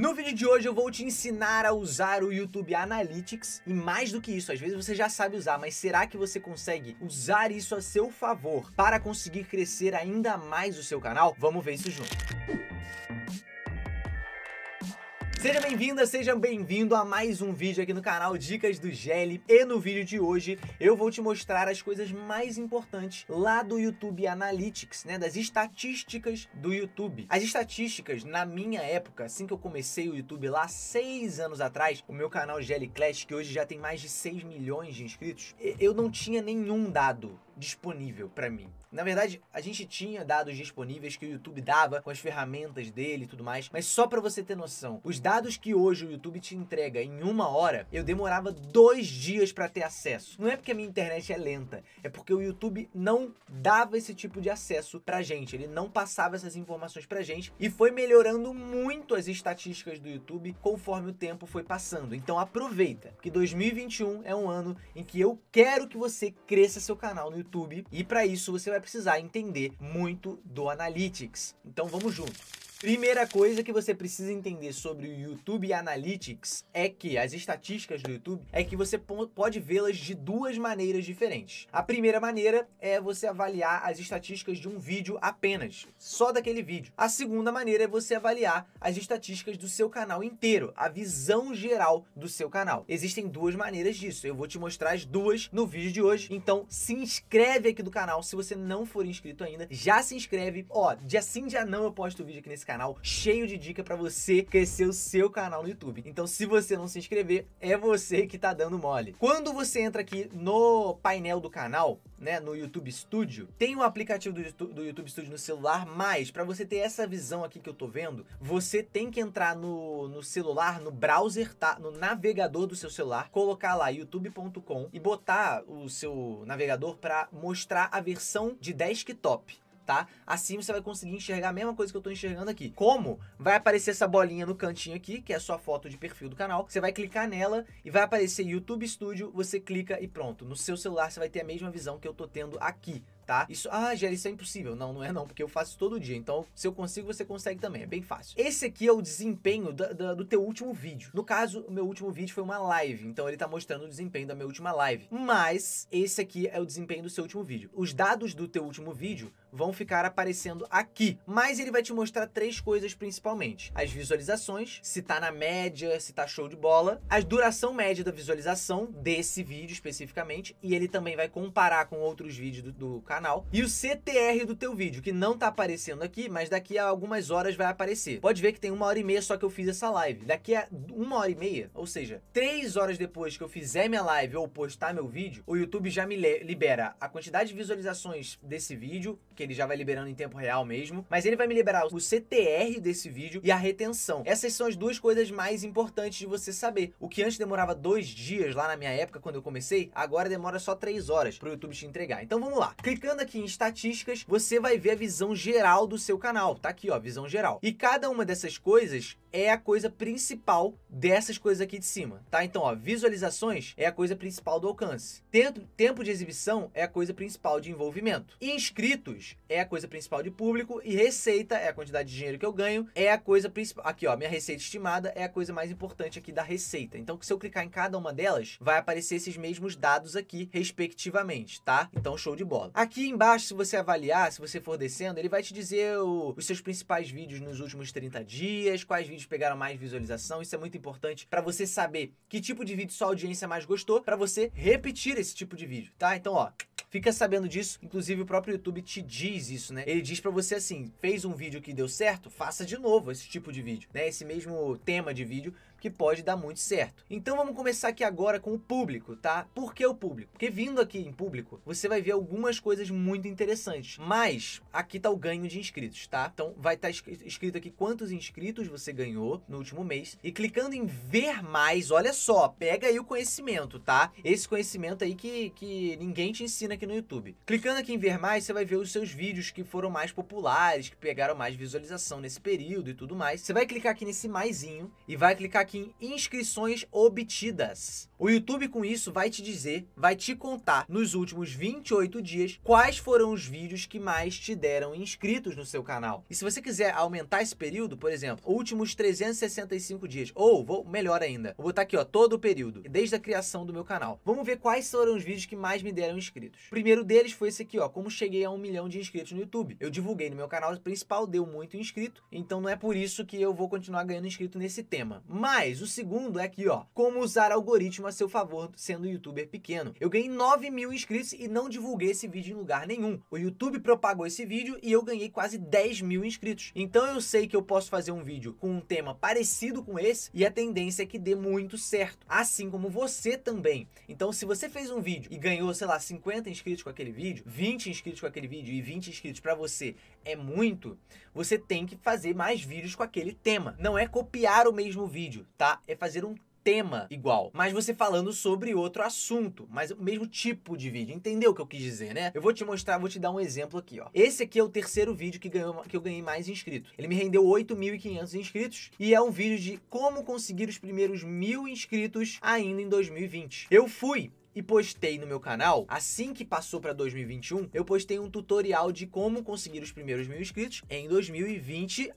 No vídeo de hoje eu vou te ensinar a usar o YouTube Analytics e mais do que isso, às vezes você já sabe usar, mas será que você consegue usar isso a seu favor para conseguir crescer ainda mais o seu canal? Vamos ver isso junto. Seja bem-vinda, seja bem-vindo a mais um vídeo aqui no canal Dicas do Gelli. e no vídeo de hoje eu vou te mostrar as coisas mais importantes lá do YouTube Analytics, né, das estatísticas do YouTube. As estatísticas, na minha época, assim que eu comecei o YouTube lá seis anos atrás, o meu canal Gelli Clash, que hoje já tem mais de 6 milhões de inscritos, eu não tinha nenhum dado disponível para mim. Na verdade, a gente tinha dados disponíveis que o YouTube dava com as ferramentas dele e tudo mais, mas só para você ter noção, os dados que hoje o YouTube te entrega em uma hora, eu demorava dois dias para ter acesso. Não é porque a minha internet é lenta, é porque o YouTube não dava esse tipo de acesso pra gente, ele não passava essas informações pra gente e foi melhorando muito as estatísticas do YouTube conforme o tempo foi passando. Então aproveita, que 2021 é um ano em que eu quero que você cresça seu canal no YouTube YouTube. E para isso você vai precisar entender muito do Analytics. Então vamos junto. Primeira coisa que você precisa entender sobre o YouTube Analytics é que as estatísticas do YouTube é que você pode vê-las de duas maneiras diferentes. A primeira maneira é você avaliar as estatísticas de um vídeo apenas, só daquele vídeo. A segunda maneira é você avaliar as estatísticas do seu canal inteiro, a visão geral do seu canal. Existem duas maneiras disso. Eu vou te mostrar as duas no vídeo de hoje. Então, se inscreve aqui do canal se você não for inscrito ainda. Já se inscreve. Ó, dia sim, dia não eu posto o vídeo aqui nesse canal canal cheio de dica para você crescer o seu canal no YouTube. Então, se você não se inscrever, é você que tá dando mole. Quando você entra aqui no painel do canal, né, no YouTube Studio, tem o um aplicativo do YouTube, do YouTube Studio no celular, mas para você ter essa visão aqui que eu tô vendo, você tem que entrar no, no celular, no browser, tá, no navegador do seu celular, colocar lá youtube.com e botar o seu navegador para mostrar a versão de desktop tá? Assim você vai conseguir enxergar a mesma coisa que eu estou enxergando aqui. Como? Vai aparecer essa bolinha no cantinho aqui, que é a sua foto de perfil do canal. Você vai clicar nela e vai aparecer YouTube Studio, você clica e pronto. No seu celular você vai ter a mesma visão que eu estou tendo aqui, Tá? Isso, ah, Gera, isso é impossível. Não, não é não, porque eu faço todo dia. Então, se eu consigo, você consegue também, é bem fácil. Esse aqui é o desempenho do teu último vídeo. No caso, o meu último vídeo foi uma live, então ele tá mostrando o desempenho da minha última live. Mas, esse aqui é o desempenho do seu último vídeo. Os dados do teu último vídeo vão ficar aparecendo aqui. Mas ele vai te mostrar três coisas principalmente. As visualizações, se tá na média, se tá show de bola, a duração média da visualização desse vídeo especificamente, e ele também vai comparar com outros vídeos do, do canal, e o CTR do teu vídeo, que não tá aparecendo aqui, mas daqui a algumas horas vai aparecer. Pode ver que tem uma hora e meia só que eu fiz essa live. Daqui a uma hora e meia, ou seja, três horas depois que eu fizer minha live ou postar meu vídeo, o YouTube já me libera a quantidade de visualizações desse vídeo, porque ele já vai liberando em tempo real mesmo. Mas ele vai me liberar o CTR desse vídeo e a retenção. Essas são as duas coisas mais importantes de você saber. O que antes demorava dois dias lá na minha época, quando eu comecei, agora demora só três horas pro YouTube te entregar. Então vamos lá. Clicando aqui em estatísticas, você vai ver a visão geral do seu canal. Tá aqui, ó, visão geral. E cada uma dessas coisas é a coisa principal dessas coisas aqui de cima, tá? Então, ó, visualizações é a coisa principal do alcance. Tempo, tempo de exibição é a coisa principal de envolvimento. Inscritos é a coisa principal de público e receita é a quantidade de dinheiro que eu ganho, é a coisa principal. Aqui, ó, minha receita estimada é a coisa mais importante aqui da receita. Então, se eu clicar em cada uma delas, vai aparecer esses mesmos dados aqui, respectivamente, tá? Então, show de bola. Aqui embaixo, se você avaliar, se você for descendo, ele vai te dizer o, os seus principais vídeos nos últimos 30 dias, quais vídeos pegaram mais visualização. Isso é muito importante para você saber que tipo de vídeo sua audiência mais gostou, para você repetir esse tipo de vídeo, tá? Então, ó, fica sabendo disso. Inclusive, o próprio YouTube te diz diz isso, né? Ele diz para você assim: fez um vídeo que deu certo, faça de novo esse tipo de vídeo, né? Esse mesmo tema de vídeo, que pode dar muito certo. Então vamos começar aqui agora com o público, tá? Por que o público? Porque vindo aqui em público, você vai ver algumas coisas muito interessantes. Mas aqui tá o ganho de inscritos, tá? Então vai estar tá escrito aqui quantos inscritos você ganhou no último mês. E clicando em ver mais, olha só, pega aí o conhecimento, tá? Esse conhecimento aí que, que ninguém te ensina aqui no YouTube. Clicando aqui em ver mais, você vai ver os seus vídeos que foram mais populares, que pegaram mais visualização nesse período e tudo mais. Você vai clicar aqui nesse maisinho e vai clicar aqui em inscrições obtidas. O YouTube com isso vai te dizer, vai te contar nos últimos 28 dias quais foram os vídeos que mais te deram inscritos no seu canal. E se você quiser aumentar esse período, por exemplo, últimos 365 dias, ou vou melhor ainda, vou botar aqui ó, todo o período, desde a criação do meu canal. Vamos ver quais foram os vídeos que mais me deram inscritos. O primeiro deles foi esse aqui ó, como cheguei a um milhão de inscritos no YouTube. Eu divulguei no meu canal principal, deu muito inscrito, então não é por isso que eu vou continuar ganhando inscrito nesse tema. Mas o segundo é aqui ó, como usar algoritmo a seu favor sendo um youtuber pequeno. Eu ganhei 9 mil inscritos e não divulguei esse vídeo em lugar nenhum. O YouTube propagou esse vídeo e eu ganhei quase 10 mil inscritos. Então eu sei que eu posso fazer um vídeo com um tema parecido com esse e a tendência é que dê muito certo. Assim como você também. Então se você fez um vídeo e ganhou, sei lá, 50 inscritos com aquele vídeo, 20 inscritos com aquele vídeo e 20 inscritos para você é muito, você tem que fazer mais vídeos com aquele tema. Não é copiar o mesmo vídeo, tá? É fazer um tema igual, mas você falando sobre outro assunto, mas o mesmo tipo de vídeo. Entendeu o que eu quis dizer, né? Eu vou te mostrar, vou te dar um exemplo aqui, ó. Esse aqui é o terceiro vídeo que, ganhou, que eu ganhei mais inscritos. Ele me rendeu 8.500 inscritos e é um vídeo de como conseguir os primeiros mil inscritos ainda em 2020. Eu fui e postei no meu canal, assim que passou para 2021, eu postei um tutorial de como conseguir os primeiros mil inscritos em 2021.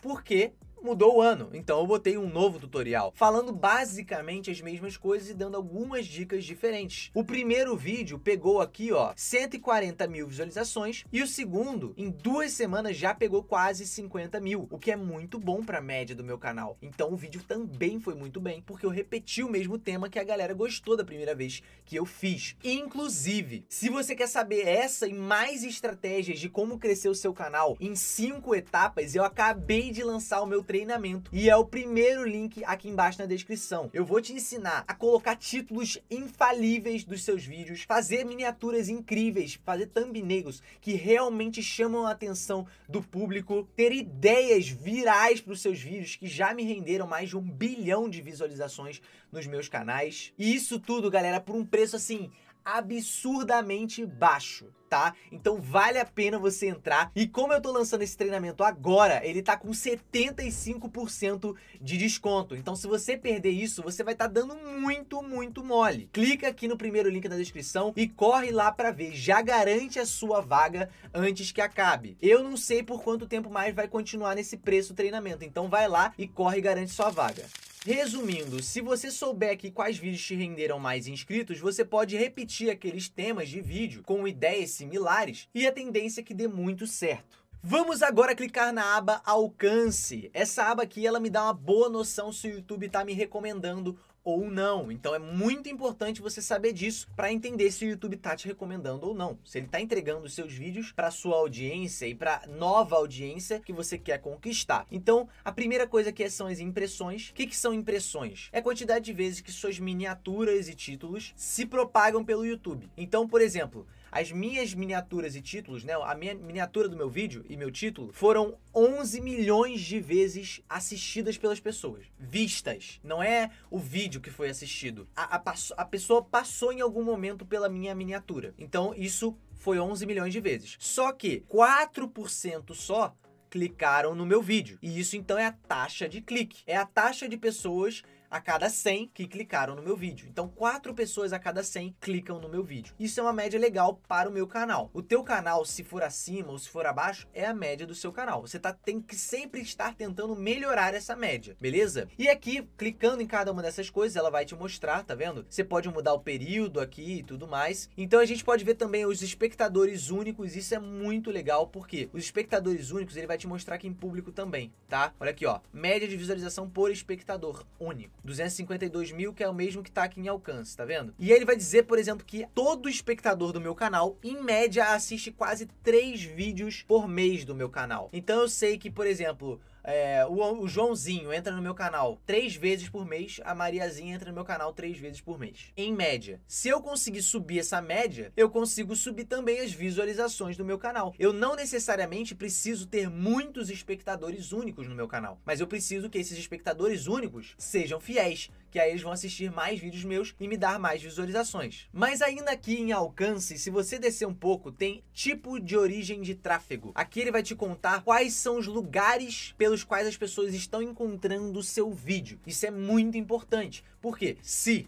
Porque mudou o ano, então eu botei um novo tutorial, falando basicamente as mesmas coisas e dando algumas dicas diferentes. O primeiro vídeo pegou aqui, ó, 140 mil visualizações e o segundo, em duas semanas, já pegou quase 50 mil, o que é muito bom para a média do meu canal. Então o vídeo também foi muito bem, porque eu repeti o mesmo tema que a galera gostou da primeira vez que eu fiz. Inclusive, se você quer saber essa e mais estratégias de como crescer o seu canal em cinco etapas, eu acabei de lançar o meu treinamento e é o primeiro link aqui embaixo na descrição. Eu vou te ensinar a colocar títulos infalíveis dos seus vídeos, fazer miniaturas incríveis, fazer thumbnails que realmente chamam a atenção do público, ter ideias virais para os seus vídeos que já me renderam mais de um bilhão de visualizações nos meus canais. E isso tudo, galera, por um preço assim absurdamente baixo. Tá? Então vale a pena você entrar. E como eu tô lançando esse treinamento agora, ele tá com 75% de desconto. Então se você perder isso, você vai estar tá dando muito, muito mole. Clica aqui no primeiro link na descrição e corre lá para ver. Já garante a sua vaga antes que acabe. Eu não sei por quanto tempo mais vai continuar nesse preço o treinamento. Então vai lá e corre e garante sua vaga. Resumindo, se você souber aqui quais vídeos te renderam mais inscritos, você pode repetir aqueles temas de vídeo com ideias similares e a tendência é que dê muito certo. Vamos agora clicar na aba Alcance. Essa aba aqui ela me dá uma boa noção se o YouTube está me recomendando ou não. Então é muito importante você saber disso para entender se o YouTube tá te recomendando ou não. Se ele tá entregando os seus vídeos para sua audiência e para nova audiência que você quer conquistar. Então, a primeira coisa que é são as impressões. O que, que são impressões? É a quantidade de vezes que suas miniaturas e títulos se propagam pelo YouTube. Então, por exemplo, as minhas miniaturas e títulos, né? A minha miniatura do meu vídeo e meu título foram 11 milhões de vezes assistidas pelas pessoas. Vistas. Não é o vídeo que foi assistido. A, a, a pessoa passou em algum momento pela minha miniatura. Então isso foi 11 milhões de vezes. Só que 4% só clicaram no meu vídeo. E isso então é a taxa de clique. É a taxa de pessoas a cada 100 que clicaram no meu vídeo. Então, 4 pessoas a cada 100 clicam no meu vídeo. Isso é uma média legal para o meu canal. O teu canal, se for acima ou se for abaixo, é a média do seu canal. Você tá, tem que sempre estar tentando melhorar essa média, beleza? E aqui, clicando em cada uma dessas coisas, ela vai te mostrar, tá vendo? Você pode mudar o período aqui e tudo mais. Então, a gente pode ver também os espectadores únicos. Isso é muito legal, porque os espectadores únicos, ele vai te mostrar aqui em público também, tá? Olha aqui, ó. Média de visualização por espectador único. 252 mil, que é o mesmo que tá aqui em alcance, tá vendo? E ele vai dizer, por exemplo, que todo espectador do meu canal, em média, assiste quase 3 vídeos por mês do meu canal. Então eu sei que, por exemplo, é, o, o, Joãozinho entra no meu canal três vezes por mês, a Mariazinha entra no meu canal três vezes por mês. Em média. Se eu conseguir subir essa média, eu consigo subir também as visualizações do meu canal. Eu não necessariamente preciso ter muitos espectadores únicos no meu canal, mas eu preciso que esses espectadores únicos sejam fiéis, que aí eles vão assistir mais vídeos meus e me dar mais visualizações. Mas ainda aqui em alcance, se você descer um pouco, tem tipo de origem de tráfego. Aqui ele vai te contar quais são os lugares pelos quais as pessoas estão encontrando o seu vídeo. Isso é muito importante, porque se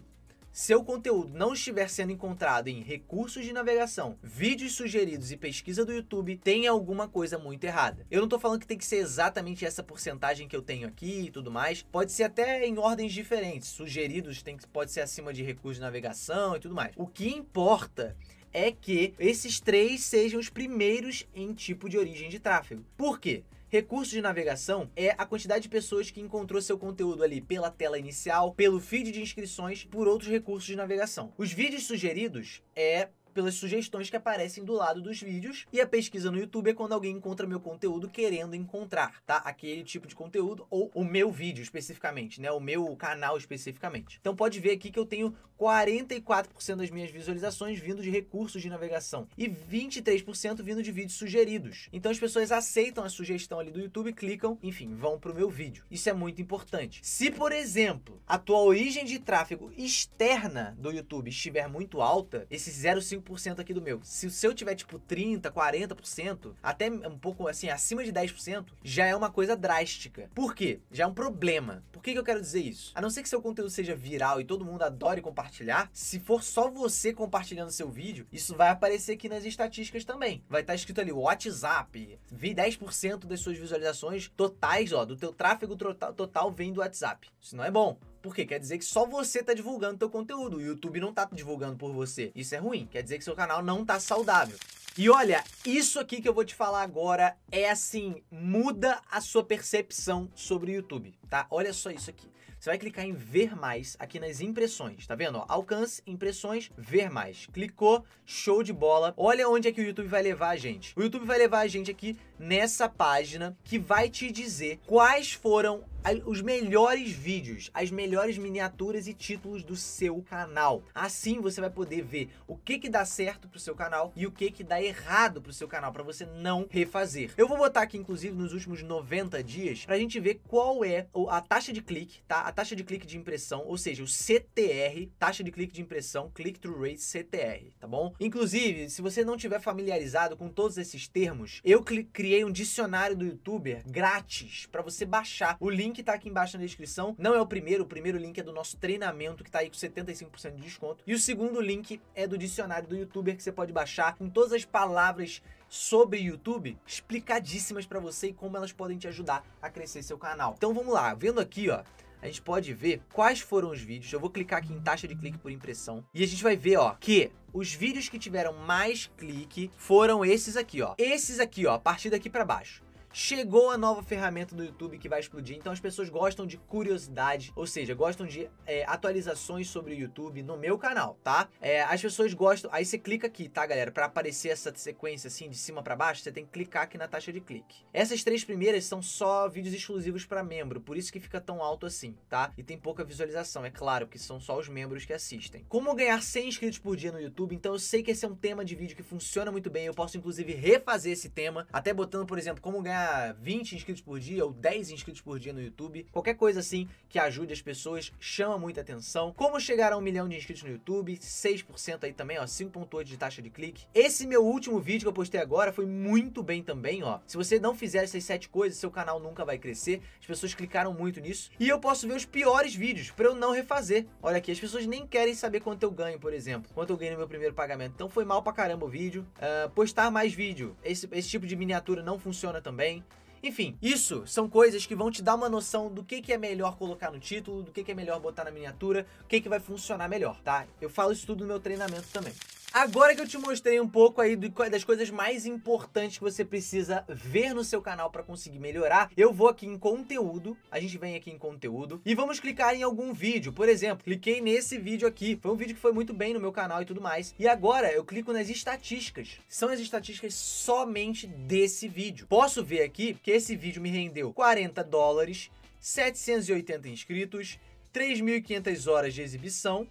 seu conteúdo não estiver sendo encontrado em recursos de navegação, vídeos sugeridos e pesquisa do YouTube, tem alguma coisa muito errada. Eu não estou falando que tem que ser exatamente essa porcentagem que eu tenho aqui e tudo mais. Pode ser até em ordens diferentes. Sugeridos tem, pode ser acima de recursos de navegação e tudo mais. O que importa é que esses três sejam os primeiros em tipo de origem de tráfego. Por quê? Recurso de navegação é a quantidade de pessoas que encontrou seu conteúdo ali pela tela inicial, pelo feed de inscrições, por outros recursos de navegação. Os vídeos sugeridos é pelas sugestões que aparecem do lado dos vídeos. E a pesquisa no YouTube é quando alguém encontra meu conteúdo querendo encontrar, tá? Aquele tipo de conteúdo ou o meu vídeo especificamente, né? O meu canal especificamente. Então pode ver aqui que eu tenho 44% das minhas visualizações vindo de recursos de navegação e 23% vindo de vídeos sugeridos. Então as pessoas aceitam a sugestão ali do YouTube, clicam, enfim, vão pro meu vídeo. Isso é muito importante. Se, por exemplo, a tua origem de tráfego externa do YouTube estiver muito alta, esse 0,5 5% aqui do meu. Se o seu tiver tipo 30, 40%, até um pouco assim, acima de 10%, já é uma coisa drástica. Por quê? Já é um problema. Por que, que eu quero dizer isso? A não ser que seu conteúdo seja viral e todo mundo adore compartilhar, se for só você compartilhando seu vídeo, isso vai aparecer aqui nas estatísticas também. Vai estar tá escrito ali WhatsApp, 10% das suas visualizações totais, ó, do teu tráfego total vem do WhatsApp. Isso não é bom. Porque quer dizer que só você tá divulgando teu conteúdo, o YouTube não tá divulgando por você. Isso é ruim, quer dizer que seu canal não tá saudável. E olha, isso aqui que eu vou te falar agora é assim, muda a sua percepção sobre o YouTube, tá? Olha só isso aqui. Você vai clicar em ver mais aqui nas impressões, tá vendo? alcance, impressões, ver mais. Clicou, show de bola. Olha onde é que o YouTube vai levar a gente. O YouTube vai levar a gente aqui nessa página que vai te dizer quais foram os melhores vídeos, as melhores miniaturas e títulos do seu canal. Assim você vai poder ver o que que dá certo pro seu canal e o que que dá errado pro seu canal para você não refazer. Eu vou botar aqui inclusive nos últimos 90 dias pra gente ver qual é a taxa de clique, tá? A taxa de clique de impressão, ou seja, o CTR, taxa de clique de impressão, click through rate CTR, tá bom? Inclusive, se você não tiver familiarizado com todos esses termos, eu criei um dicionário do youtuber grátis para você baixar o link link tá aqui embaixo na descrição. Não é o primeiro, o primeiro link é do nosso treinamento, que tá aí com 75% de desconto. E o segundo link é do dicionário do youtuber que você pode baixar com todas as palavras sobre YouTube explicadíssimas para você e como elas podem te ajudar a crescer seu canal. Então vamos lá, vendo aqui, ó, a gente pode ver quais foram os vídeos. Eu vou clicar aqui em taxa de clique por impressão e a gente vai ver, ó, que os vídeos que tiveram mais clique foram esses aqui, ó. Esses aqui, ó, a partir daqui para baixo chegou a nova ferramenta do YouTube que vai explodir. Então as pessoas gostam de curiosidade, ou seja, gostam de é, atualizações sobre o YouTube no meu canal, tá? É, as pessoas gostam. Aí você clica aqui, tá, galera? Para aparecer essa sequência assim de cima para baixo, você tem que clicar aqui na taxa de clique. Essas três primeiras são só vídeos exclusivos para membro, por isso que fica tão alto assim, tá? E tem pouca visualização, é claro, que são só os membros que assistem. Como ganhar 100 inscritos por dia no YouTube? Então eu sei que esse é um tema de vídeo que funciona muito bem. Eu posso inclusive refazer esse tema, até botando, por exemplo, como ganhar 20 inscritos por dia ou 10 inscritos por dia no YouTube, qualquer coisa assim que ajude as pessoas, chama muita atenção. Como chegar a um milhão de inscritos no YouTube, 6% aí também, ó, 5.8 de taxa de clique. Esse meu último vídeo que eu postei agora foi muito bem também, ó. Se você não fizer essas 7 coisas, seu canal nunca vai crescer. As pessoas clicaram muito nisso. E eu posso ver os piores vídeos para eu não refazer. Olha aqui, as pessoas nem querem saber quanto eu ganho, por exemplo. Quanto eu ganho no meu primeiro pagamento. Então foi mal pra caramba o vídeo. Uh, postar mais vídeo. Esse, esse tipo de miniatura não funciona também também. Enfim, isso são coisas que vão te dar uma noção do que, que é melhor colocar no título, do que, que é melhor botar na miniatura, o que, que vai funcionar melhor, tá? Eu falo isso tudo no meu treinamento também. Agora que eu te mostrei um pouco aí das coisas mais importantes que você precisa ver no seu canal para conseguir melhorar, eu vou aqui em conteúdo, a gente vem aqui em conteúdo e vamos clicar em algum vídeo. Por exemplo, cliquei nesse vídeo aqui, foi um vídeo que foi muito bem no meu canal e tudo mais. E agora eu clico nas estatísticas. São as estatísticas somente desse vídeo. Posso ver aqui que esse vídeo me rendeu 40 dólares, 780 inscritos, 3.500 horas de exibição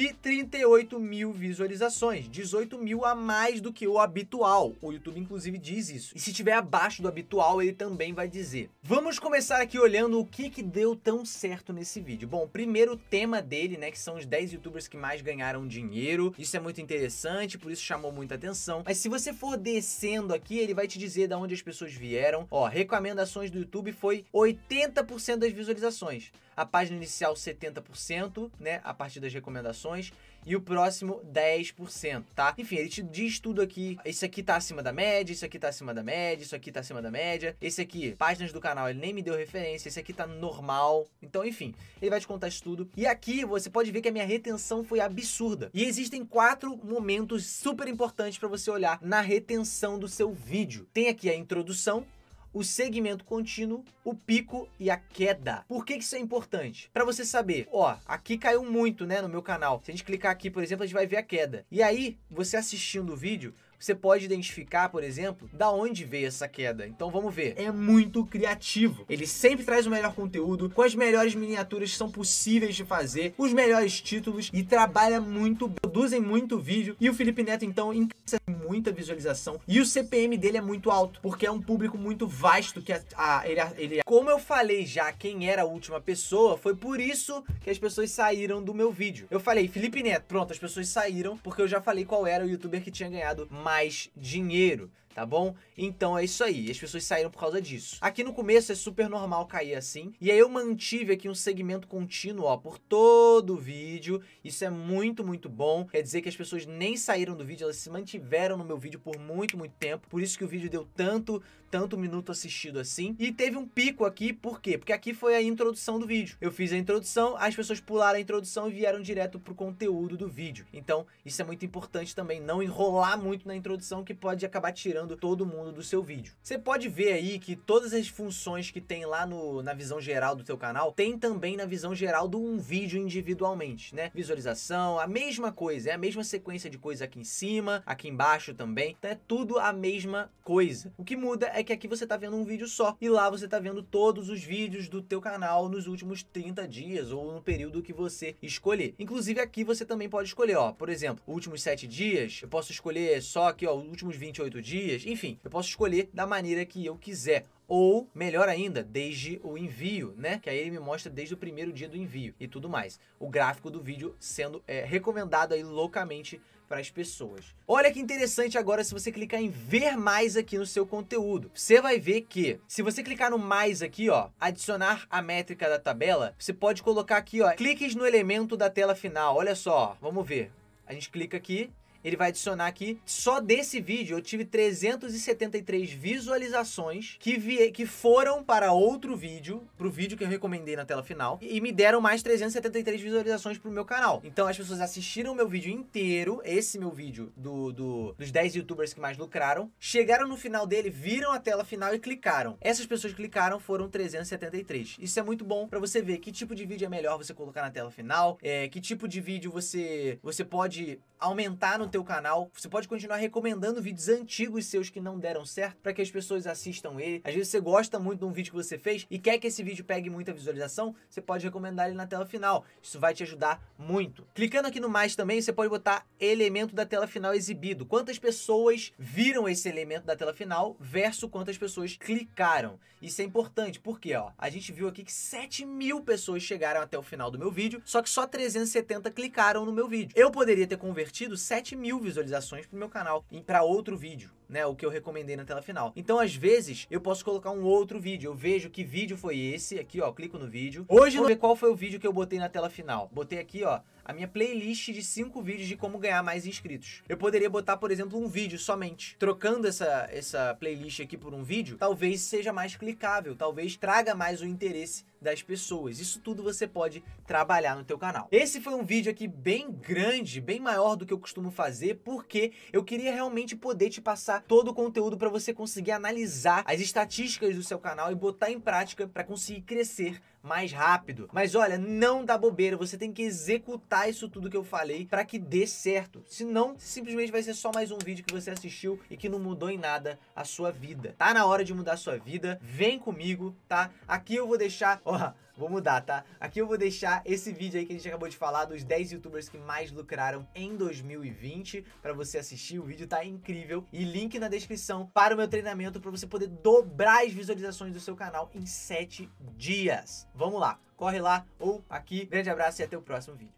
e 38 mil visualizações, 18 mil a mais do que o habitual. O YouTube inclusive diz isso. E se tiver abaixo do habitual, ele também vai dizer. Vamos começar aqui olhando o que que deu tão certo nesse vídeo. Bom, primeiro o tema dele, né, que são os 10 youtubers que mais ganharam dinheiro. Isso é muito interessante, por isso chamou muita atenção. Mas se você for descendo aqui, ele vai te dizer da onde as pessoas vieram. Ó, recomendações do YouTube foi 80% das visualizações a página inicial 70%, né, a partir das recomendações, e o próximo 10%, tá? Enfim, ele te diz tudo aqui, isso aqui tá acima da média, isso aqui tá acima da média, isso aqui tá acima da média, esse aqui, páginas do canal, ele nem me deu referência, esse aqui tá normal, então enfim, ele vai te contar isso tudo. E aqui você pode ver que a minha retenção foi absurda. E existem quatro momentos super importantes para você olhar na retenção do seu vídeo. Tem aqui a introdução, o segmento contínuo, o pico e a queda. Por que, isso é importante? Para você saber, ó, aqui caiu muito, né, no meu canal. Se a gente clicar aqui, por exemplo, a gente vai ver a queda. E aí, você assistindo o vídeo, você pode identificar, por exemplo, da onde veio essa queda. Então vamos ver. É muito criativo. Ele sempre traz o melhor conteúdo, com as melhores miniaturas que são possíveis de fazer, os melhores títulos e trabalha muito, produzem muito vídeo. E o Felipe Neto, então, encaixa muita visualização. E o CPM dele é muito alto, porque é um público muito vasto que a, a, ele, a, ele... É. Como eu falei já quem era a última pessoa, foi por isso que as pessoas saíram do meu vídeo. Eu falei, Felipe Neto, pronto, as pessoas saíram, porque eu já falei qual era o youtuber que tinha ganhado mais mais dinheiro tá bom? Então é isso aí, as pessoas saíram por causa disso. Aqui no começo é super normal cair assim, e aí eu mantive aqui um segmento contínuo, ó, por todo o vídeo, isso é muito, muito bom, quer dizer que as pessoas nem saíram do vídeo, elas se mantiveram no meu vídeo por muito, muito tempo, por isso que o vídeo deu tanto, tanto minuto assistido assim, e teve um pico aqui, por quê? Porque aqui foi a introdução do vídeo, eu fiz a introdução, as pessoas pularam a introdução e vieram direto pro conteúdo do vídeo, então isso é muito importante também, não enrolar muito na introdução que pode acabar tirando todo mundo do seu vídeo. Você pode ver aí que todas as funções que tem lá no, na visão geral do seu canal, tem também na visão geral do um vídeo individualmente, né? Visualização, a mesma coisa, é a mesma sequência de coisas aqui em cima, aqui embaixo também, então é tudo a mesma coisa. O que muda é que aqui você tá vendo um vídeo só e lá você tá vendo todos os vídeos do teu canal nos últimos 30 dias ou no período que você escolher. Inclusive aqui você também pode escolher, ó, por exemplo, últimos 7 dias, eu posso escolher só aqui, ó, últimos 28 dias, enfim, eu posso escolher da maneira que eu quiser ou melhor ainda, desde o envio, né? Que aí ele me mostra desde o primeiro dia do envio e tudo mais. O gráfico do vídeo sendo é, recomendado aí loucamente para as pessoas. Olha que interessante agora se você clicar em ver mais aqui no seu conteúdo. Você vai ver que se você clicar no mais aqui, ó, adicionar a métrica da tabela, você pode colocar aqui, ó, cliques no elemento da tela final. Olha só, vamos ver. A gente clica aqui ele vai adicionar aqui. Só desse vídeo eu tive 373 visualizações que, vi, que foram para outro vídeo, para o vídeo que eu recomendei na tela final, e, me deram mais 373 visualizações para o meu canal. Então as pessoas assistiram meu vídeo inteiro, esse meu vídeo do, do, dos 10 youtubers que mais lucraram, chegaram no final dele, viram a tela final e clicaram. Essas pessoas que clicaram foram 373. Isso é muito bom para você ver que tipo de vídeo é melhor você colocar na tela final, é, que tipo de vídeo você, você pode aumentar no no teu canal, você pode continuar recomendando vídeos antigos seus que não deram certo para que as pessoas assistam ele. Às vezes você gosta muito de um vídeo que você fez e quer que esse vídeo pegue muita visualização, você pode recomendar ele na tela final. Isso vai te ajudar muito. Clicando aqui no mais também, você pode botar elemento da tela final exibido. Quantas pessoas viram esse elemento da tela final versus quantas pessoas clicaram. Isso é importante, porque ó, a gente viu aqui que 7 mil pessoas chegaram até o final do meu vídeo, só que só 370 clicaram no meu vídeo. Eu poderia ter convertido 7 mil visualizações pro meu canal e para outro vídeo né? O que eu recomendei na tela final. Então, às vezes, eu posso colocar um outro vídeo. Eu vejo que vídeo foi esse. Aqui, ó, clico no vídeo. Hoje, vou ver qual foi o vídeo que eu botei na tela final. Botei aqui, ó, a minha playlist de 5 vídeos de como ganhar mais inscritos. Eu poderia botar, por exemplo, um vídeo somente. Trocando essa, essa playlist aqui por um vídeo, talvez seja mais clicável, talvez traga mais o interesse das pessoas. Isso tudo você pode trabalhar no teu canal. Esse foi um vídeo aqui bem grande, bem maior do que eu costumo fazer, porque eu queria realmente poder te passar todo o conteúdo para você conseguir analisar as estatísticas do seu canal e botar em prática para conseguir crescer mais rápido. Mas olha, não dá bobeira, você tem que executar isso tudo que eu falei para que dê certo. Senão, simplesmente vai ser só mais um vídeo que você assistiu e que não mudou em nada a sua vida. Tá na hora de mudar a sua vida, vem comigo, tá? Aqui eu vou deixar, ó, Vou mudar, tá? Aqui eu vou deixar esse vídeo aí que a gente acabou de falar dos 10 youtubers que mais lucraram em 2020 para você assistir. O vídeo tá incrível e link na descrição para o meu treinamento para você poder dobrar as visualizações do seu canal em 7 dias. Vamos lá, corre lá ou aqui. Grande abraço e até o próximo vídeo.